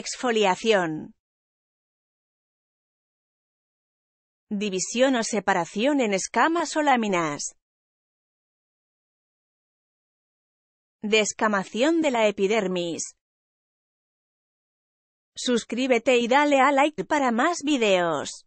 Exfoliación. División o separación en escamas o láminas. Descamación de la epidermis. Suscríbete y dale a like para más videos.